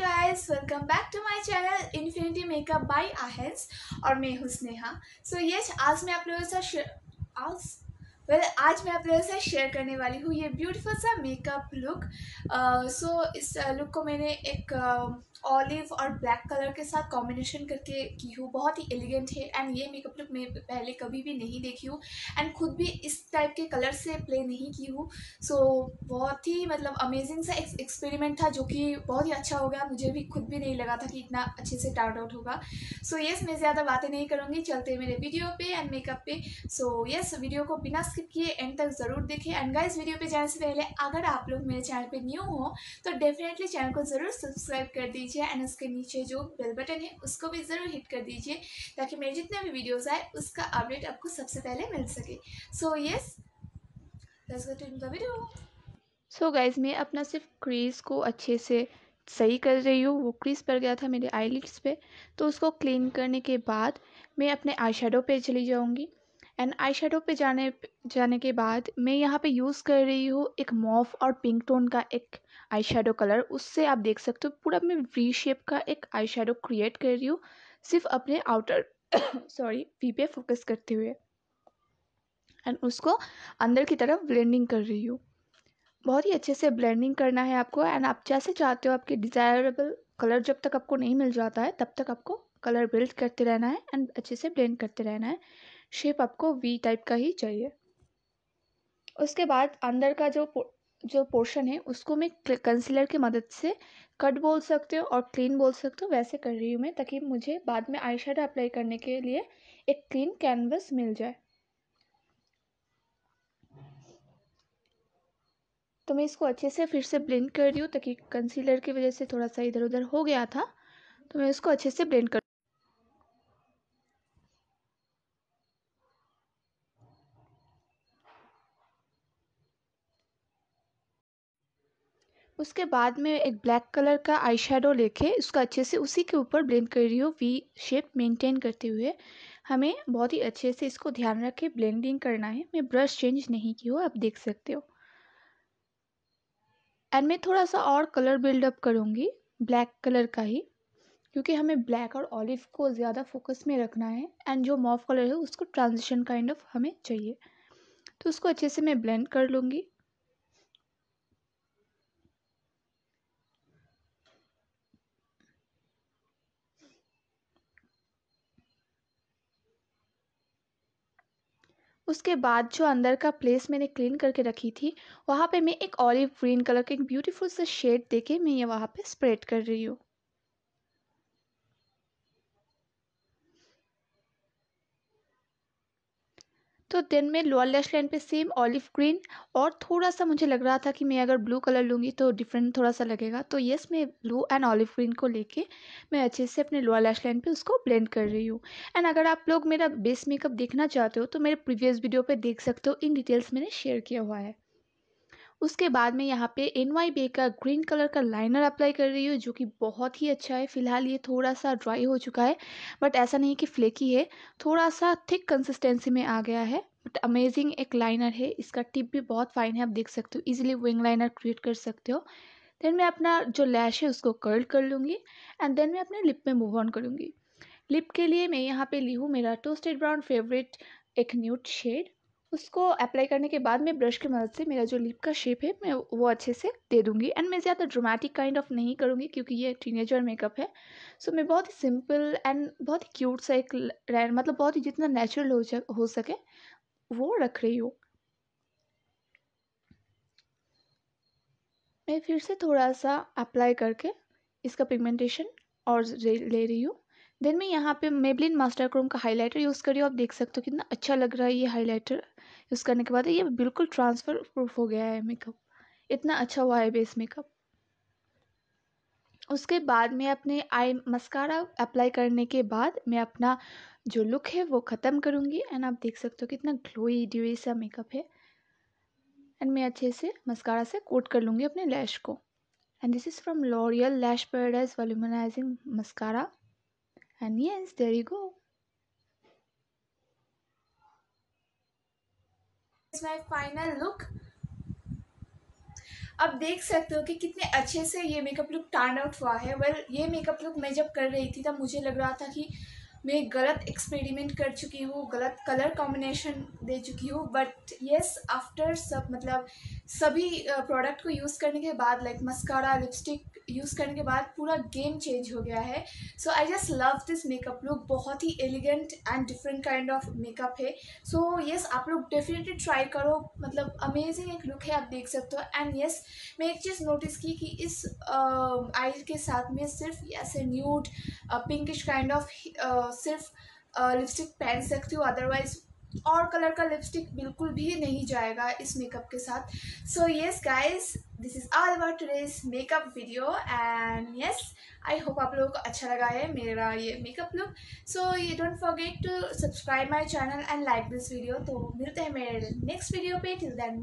guys welcome back to my channel infinity makeup by आहेंस और मैं हूँ स्नेहा सो यस आज मैं आप लोगों के साथ आज वेल well, आज मैं आप लोगों से शेयर करने वाली हूँ ये ब्यूटीफुल सा मेकअप लुक सो इस लुक uh, को मैंने एक ऑलिव uh, और ब्लैक कलर के साथ कॉम्बिनेशन करके की हूँ बहुत ही एलिगेंट है एंड ये मेकअप लुक मैं पहले कभी भी नहीं देखी हूँ एंड खुद भी इस टाइप के कलर से प्ले नहीं की हूँ सो so, बहुत ही मतलब अमेजिंग सा एक एक्सपेरिमेंट था जो कि बहुत ही अच्छा हो गया मुझे भी खुद भी नहीं लगा था कि इतना अच्छे से टार्ट आउट होगा सो so, येस मैं ज़्यादा बातें नहीं करूँगी चलते मेरे वीडियो पे एंड मेकअप पे सो येस वीडियो को बिना स्किप किए एंड तक ज़रूर देखें एंड गाइस वीडियो पे जाने से पहले अगर आप लोग मेरे चैनल पे न्यू हो तो डेफिनेटली चैनल को ज़रूर सब्सक्राइब कर दीजिए एंड उसके नीचे जो बेल बटन है उसको भी ज़रूर हिट कर दीजिए ताकि मेरे जितने भी वीडियोज़ आए उसका अपडेट आपको सबसे पहले मिल सके so yes video so guys मैं अपना सिर्फ क्रीज़ को अच्छे से सही कर रही हूँ वो क्रीज पर गया था मेरे आईलिट्स पे तो उसको क्लीन करने के बाद मैं अपने आई शेडो पर चली जाऊँगी एंड आई शेडो पे जाने जाने के बाद मैं यहाँ पे यूज़ कर रही हूँ एक मॉफ और पिंक टोन का एक आई शेडो कलर उससे आप देख सकते हो पूरा मैं वी शेप का एक आई शेडो क्रिएट कर रही हूँ सिर्फ अपने आउटर सॉरी वी पे फोकस करते हुए एंड उसको अंदर की तरफ ब्लेंडिंग कर रही हूँ बहुत ही अच्छे से ब्लेंडिंग करना है आपको एंड आप जैसे चाहते हो आपके डिज़ायरेबल कलर जब तक आपको नहीं मिल जाता है तब तक आपको कलर बिल्ड करते रहना है एंड अच्छे से ब्लेंड करते रहना है शेप आपको वी टाइप का ही चाहिए उसके बाद अंदर का जो जो पोर्शन है उसको मैं कंसीलर की मदद से कट बोल सकते हो और क्लीन बोल सकते हो वैसे कर रही हूँ मैं ताकि मुझे बाद में आई अप्लाई करने के लिए एक क्लीन कैनवस मिल जाए तो मैं इसको अच्छे से फिर से ब्लेंड कर रही हूँ ताकि कंसीलर की वजह से थोड़ा सा इधर उधर हो गया था तो मैं इसको अच्छे से ब्लेंड कर उसके बाद में एक ब्लैक कलर का आई शेडो लेके उसका अच्छे से उसी के ऊपर ब्लेंड कर रही हूँ वी शेप मेंटेन करते हुए हमें बहुत ही अच्छे से इसको ध्यान रख के ब्लेंडिंग करना है मैं ब्रश चेंज नहीं की हूँ आप देख सकते हो एंड मैं थोड़ा सा और कलर बिल्डअप करूँगी ब्लैक कलर का ही क्योंकि हमें ब्लैक और ऑलिव को ज़्यादा फोकस में रखना है एंड जो मॉफ कलर है उसको ट्रांजिशन काइंड ऑफ हमें चाहिए तो उसको अच्छे से मैं ब्लेंड कर लूँगी उसके बाद जो अंदर का प्लेस मैंने क्लीन करके रखी थी वहाँ पे मैं एक ऑलिव ग्रीन कलर के एक ब्यूटीफुल से शेड देके मैं ये वहाँ पे स्प्रेड कर रही हूँ तो देन मैं लोअर लैश लाइन पे सेम ऑलिव ग्रीन और थोड़ा सा मुझे लग रहा था कि मैं अगर ब्लू कलर लूँगी तो डिफरेंट थोड़ा सा लगेगा तो येस मैं ब्लू एंड ऑलिव ग्रीन को लेके मैं अच्छे से अपने लोअर लैश लाइन पे उसको ब्लेंड कर रही हूँ एंड अगर आप लोग मेरा बेस मेकअप देखना चाहते हो तो मेरे प्रीवियस वीडियो पर देख सकते हो इन डिटेल्स मैंने शेयर किया हुआ है उसके बाद मैं यहाँ पे एन वाई बे का ग्रीन कलर का लाइनर अप्लाई कर रही हूँ जो कि बहुत ही अच्छा है फिलहाल ये थोड़ा सा ड्राई हो चुका है बट ऐसा नहीं कि फ्लेकी है थोड़ा सा थिक कंसिस्टेंसी में आ गया है बट अमेजिंग एक लाइनर है इसका टिप भी बहुत फाइन है आप देख सकते हो ईजिली विंग लाइनर क्रिएट कर सकते हो देन मैं अपना जो लैश है उसको कर्ल कर लूँगी एंड देन मैं अपने लिप में मूव ऑन करूँगी लिप के लिए मैं यहाँ पे ली हूँ मेरा टोस्टेड ब्राउन फेवरेट एक न्यूट शेड उसको अप्लाई करने के बाद मैं ब्रश की मदद से मेरा जो लिप का शेप है मैं वो अच्छे से दे दूँगी एंड मैं ज़्यादा ड्रामेटिक काइंड ऑफ नहीं करूँगी क्योंकि ये टीनेजर मेकअप है सो so, मैं बहुत ही सिंपल एंड बहुत ही क्यूट सा एक मतलब बहुत ही जितना नेचुरल हो हो सके वो रख रही हूँ मैं फिर से थोड़ा सा अप्लाई करके इसका पिगमेंटेशन और ले रही हूँ देन मैं यहाँ पे मेबलिन मास्टर क्रोम का हाइलाइटर यूज़ कर रही हूँ आप देख सकते हो कितना अच्छा लग रहा है ये हाइलाइटर यूज़ करने के बाद ये बिल्कुल ट्रांसफ़र प्रूफ हो गया है मेकअप इतना अच्छा हुआ है बेस मेकअप उसके बाद मैं अपने आई मस्कारा अप्लाई करने के बाद मैं अपना जो लुक है वो ख़त्म करूँगी एंड आप देख सकते हो कितना ग्लोई ड्यूई सा मेकअप है एंड मैं अच्छे से मस्कारा से कोट कर लूँगी अपने लैश को and this is from L'Oreal lash paradise volumizing mascara and yes there you go is my final look आप देख सकते हो कि कितने अच्छे से ये मेकअप लुक टर्न आउट हुआ है वेल well, ये मेकअप लुक मैं जब कर रही थी तब मुझे लग रहा था कि मैं गलत एक्सपेरिमेंट कर चुकी हूँ गलत कलर कॉम्बिनेशन दे चुकी हूँ बट येस आफ्टर सब मतलब सभी प्रोडक्ट को यूज़ करने के बाद लाइक मस्कारा लिपस्टिक यूज़ करने के बाद पूरा गेम चेंज हो गया है so I just love this makeup look बहुत ही elegant and different kind of makeup है सो so, येस yes, आप लोग डेफिनेटली ट्राई करो मतलब अमेजिंग एक लुक है आप देख सकते हो एंड येस मैं एक चीज़ नोटिस की कि इस आई uh, के साथ में सिर्फ ऐसे न्यूड पिंकिश काइंड ऑफ सिर्फ लिपस्टिक पहन सकती हूँ अदरवाइज और कलर का लिपस्टिक बिल्कुल भी नहीं जाएगा इस मेकअप के साथ so yes guys this is all about days makeup video and yes I hope आप लोगों को अच्छा लगा है मेरा ये makeup look so you don't forget to subscribe my channel and like this video तो मिलते हैं मेरे नेक्स्ट वीडियो पे टिल देन